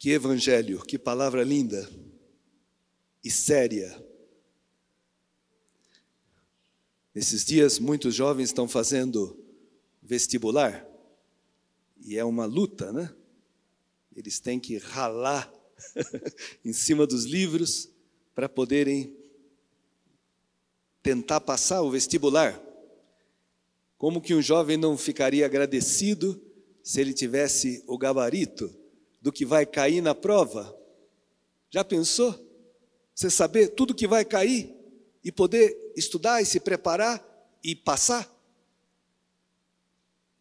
Que evangelho, que palavra linda e séria. Nesses dias, muitos jovens estão fazendo vestibular e é uma luta, né? Eles têm que ralar em cima dos livros para poderem tentar passar o vestibular. Como que um jovem não ficaria agradecido se ele tivesse o gabarito? do que vai cair na prova? Já pensou? Você saber tudo que vai cair e poder estudar e se preparar e passar?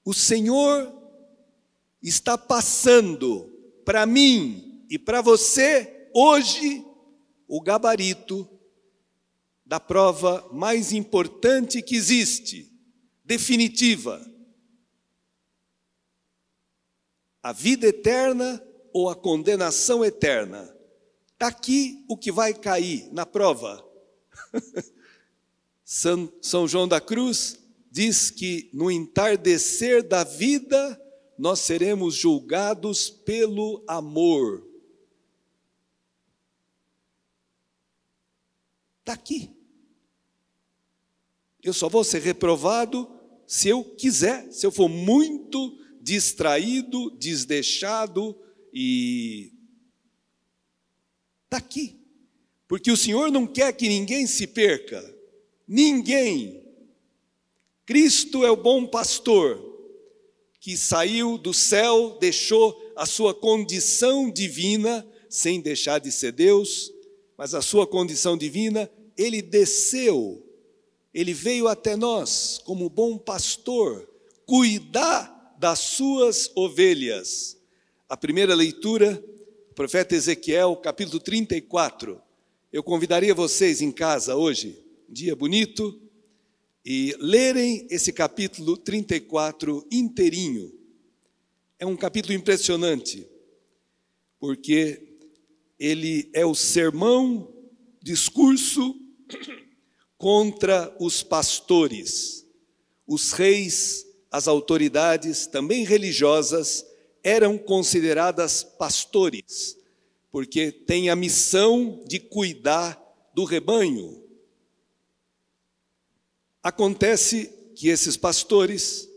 O Senhor está passando para mim e para você hoje o gabarito da prova mais importante que existe, definitiva. A vida eterna ou a condenação eterna. Está aqui o que vai cair na prova. São João da Cruz diz que no entardecer da vida nós seremos julgados pelo amor. Está aqui. Eu só vou ser reprovado se eu quiser, se eu for muito distraído, desdeixado, e está aqui. Porque o Senhor não quer que ninguém se perca, ninguém. Cristo é o bom pastor que saiu do céu, deixou a sua condição divina, sem deixar de ser Deus, mas a sua condição divina, ele desceu, ele veio até nós como bom pastor, cuidar das suas ovelhas a primeira leitura, profeta Ezequiel, capítulo 34. Eu convidaria vocês em casa hoje, dia bonito, e lerem esse capítulo 34 inteirinho. É um capítulo impressionante, porque ele é o sermão, discurso contra os pastores, os reis, as autoridades, também religiosas, eram consideradas pastores, porque têm a missão de cuidar do rebanho. Acontece que esses pastores,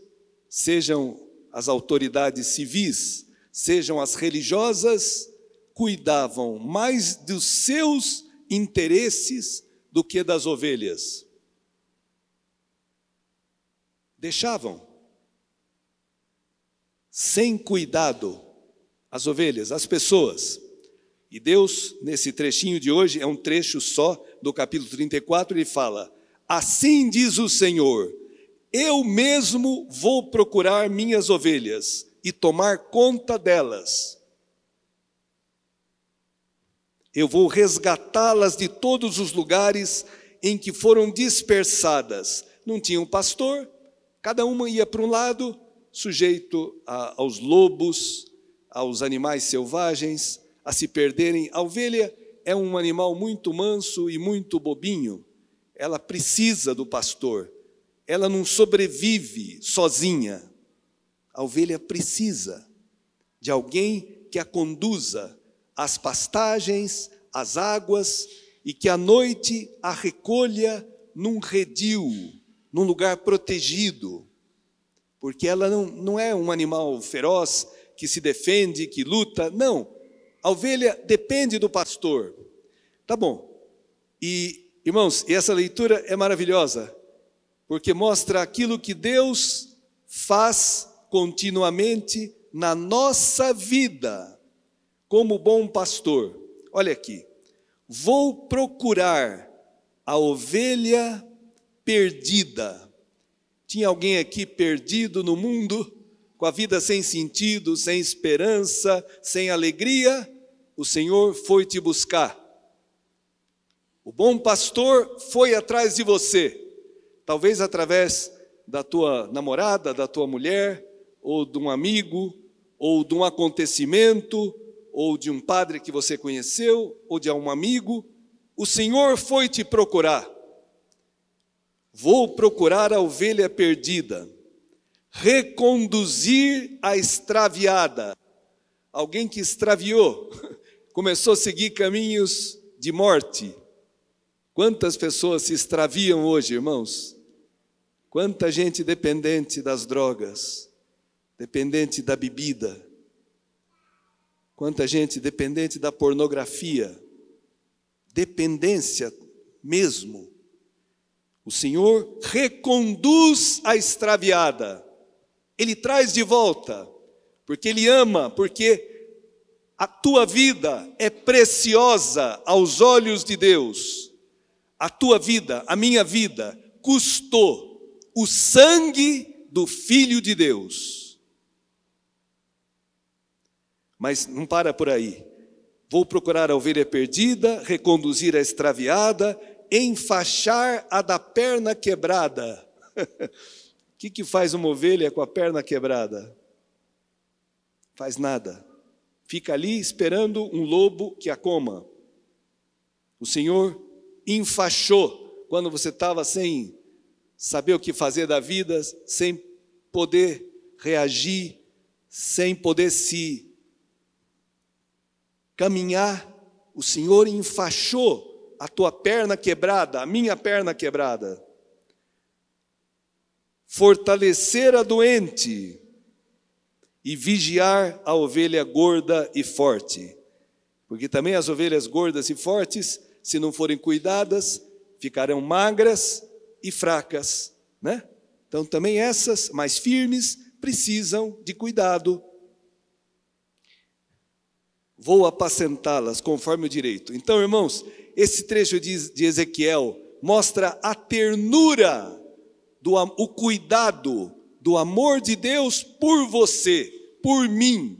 sejam as autoridades civis, sejam as religiosas, cuidavam mais dos seus interesses do que das ovelhas. Deixavam sem cuidado as ovelhas, as pessoas. E Deus, nesse trechinho de hoje, é um trecho só do capítulo 34, ele fala: Assim diz o Senhor, eu mesmo vou procurar minhas ovelhas e tomar conta delas. Eu vou resgatá-las de todos os lugares em que foram dispersadas. Não tinha um pastor, cada uma ia para um lado, sujeito a, aos lobos, aos animais selvagens, a se perderem. A ovelha é um animal muito manso e muito bobinho. Ela precisa do pastor. Ela não sobrevive sozinha. A ovelha precisa de alguém que a conduza às pastagens, às águas e que à noite a recolha num redil, num lugar protegido porque ela não, não é um animal feroz que se defende, que luta, não. A ovelha depende do pastor. Tá bom. E, irmãos, e essa leitura é maravilhosa, porque mostra aquilo que Deus faz continuamente na nossa vida, como bom pastor. Olha aqui. Vou procurar a ovelha perdida tinha alguém aqui perdido no mundo, com a vida sem sentido, sem esperança, sem alegria? O Senhor foi te buscar. O bom pastor foi atrás de você, talvez através da tua namorada, da tua mulher, ou de um amigo, ou de um acontecimento, ou de um padre que você conheceu, ou de um amigo. O Senhor foi te procurar. Vou procurar a ovelha perdida, reconduzir a extraviada. Alguém que extraviou, começou a seguir caminhos de morte. Quantas pessoas se extraviam hoje, irmãos? Quanta gente dependente das drogas, dependente da bebida. Quanta gente dependente da pornografia. Dependência mesmo o Senhor reconduz a extraviada, Ele traz de volta, porque Ele ama, porque a tua vida é preciosa aos olhos de Deus. A tua vida, a minha vida, custou o sangue do Filho de Deus. Mas não para por aí. Vou procurar a ovelha perdida, reconduzir a extraviada, enfaixar a da perna quebrada. O que, que faz uma ovelha com a perna quebrada? Faz nada. Fica ali esperando um lobo que a coma. O Senhor enfaixou quando você estava sem saber o que fazer da vida, sem poder reagir, sem poder se caminhar. O Senhor enfaixou a tua perna quebrada, a minha perna quebrada. Fortalecer a doente e vigiar a ovelha gorda e forte. Porque também as ovelhas gordas e fortes, se não forem cuidadas, ficarão magras e fracas, né? Então também essas mais firmes precisam de cuidado. Vou apacentá-las conforme o direito. Então, irmãos, esse trecho de, Ezequiel mostra a ternura, do, o cuidado do amor de Deus por você, por mim.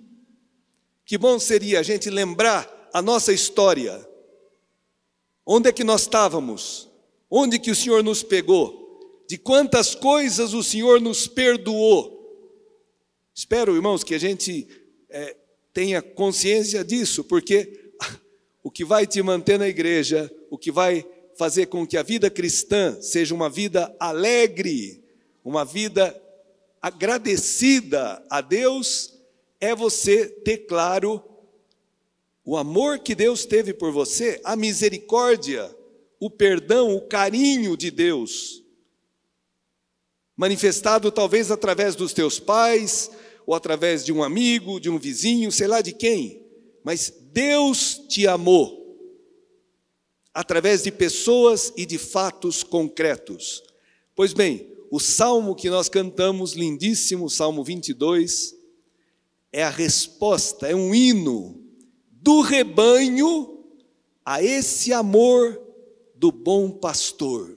Que bom seria a gente lembrar a nossa história. Onde é que nós estávamos? Onde que o Senhor nos pegou? De quantas coisas o Senhor nos perdoou? Espero, irmãos, que a gente é, tenha consciência disso, porque o que vai te manter na igreja, o que vai fazer com que a vida cristã seja uma vida alegre, uma vida agradecida a Deus, é você ter claro o amor que Deus teve por você, a misericórdia, o perdão, o carinho de Deus, manifestado talvez através dos teus pais, ou através de um amigo, de um vizinho, sei lá de quem mas Deus te amou através de pessoas e de fatos concretos. Pois bem, o salmo que nós cantamos, lindíssimo, Salmo 22, é a resposta, é um hino do rebanho a esse amor do bom pastor.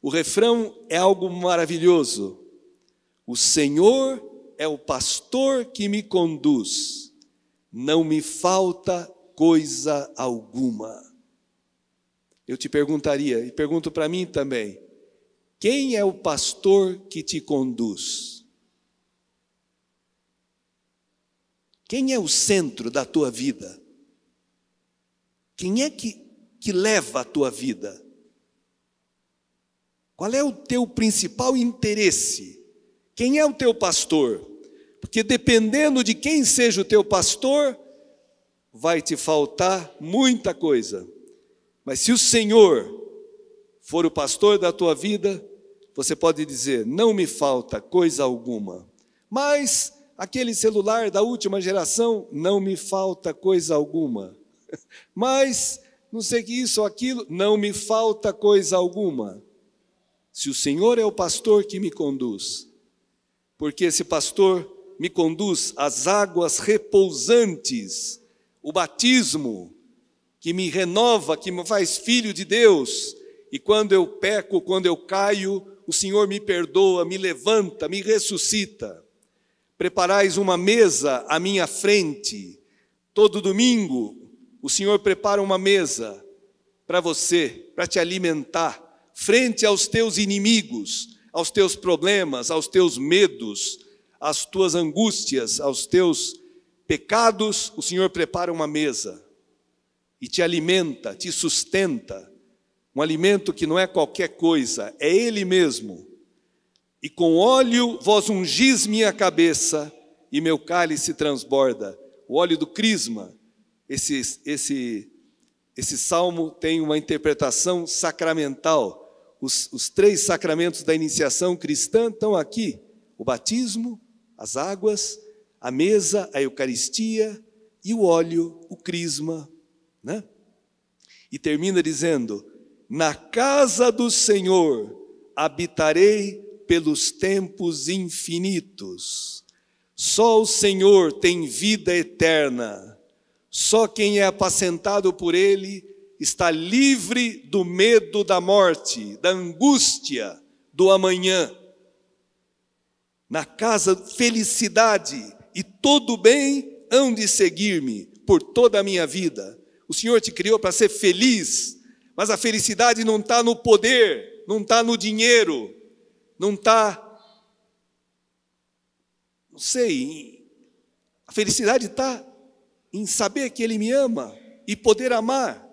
O refrão é algo maravilhoso. O Senhor é o pastor que me conduz não me falta coisa alguma. Eu te perguntaria, e pergunto para mim também: quem é o pastor que te conduz? Quem é o centro da tua vida? Quem é que, que leva a tua vida? Qual é o teu principal interesse? Quem é o teu pastor? Porque dependendo de quem seja o teu pastor, vai te faltar muita coisa. Mas se o Senhor for o pastor da tua vida, você pode dizer: não me falta coisa alguma. Mas aquele celular da última geração, não me falta coisa alguma. Mas não sei que isso ou aquilo, não me falta coisa alguma. Se o Senhor é o pastor que me conduz, porque esse pastor me conduz às águas repousantes, o batismo que me renova, que me faz filho de Deus. E quando eu peco, quando eu caio, o Senhor me perdoa, me levanta, me ressuscita. Preparais uma mesa à minha frente. Todo domingo, o Senhor prepara uma mesa para você, para te alimentar, frente aos teus inimigos, aos teus problemas, aos teus medos, as tuas angústias, aos teus pecados, o Senhor prepara uma mesa e te alimenta, te sustenta. Um alimento que não é qualquer coisa, é Ele mesmo. E com óleo vós ungis minha cabeça e meu cálice transborda. O óleo do crisma, esse, esse, esse salmo tem uma interpretação sacramental. Os, os três sacramentos da iniciação cristã estão aqui: o batismo, as águas, a mesa, a Eucaristia e o óleo, o crisma, né? E termina dizendo: Na casa do Senhor habitarei pelos tempos infinitos. Só o Senhor tem vida eterna. Só quem é apacentado por ele está livre do medo da morte, da angústia do amanhã na casa felicidade e todo bem hão de seguir-me por toda a minha vida. O Senhor te criou para ser feliz, mas a felicidade não está no poder, não está no dinheiro, não está. Não sei. A felicidade está em saber que Ele me ama e poder amar.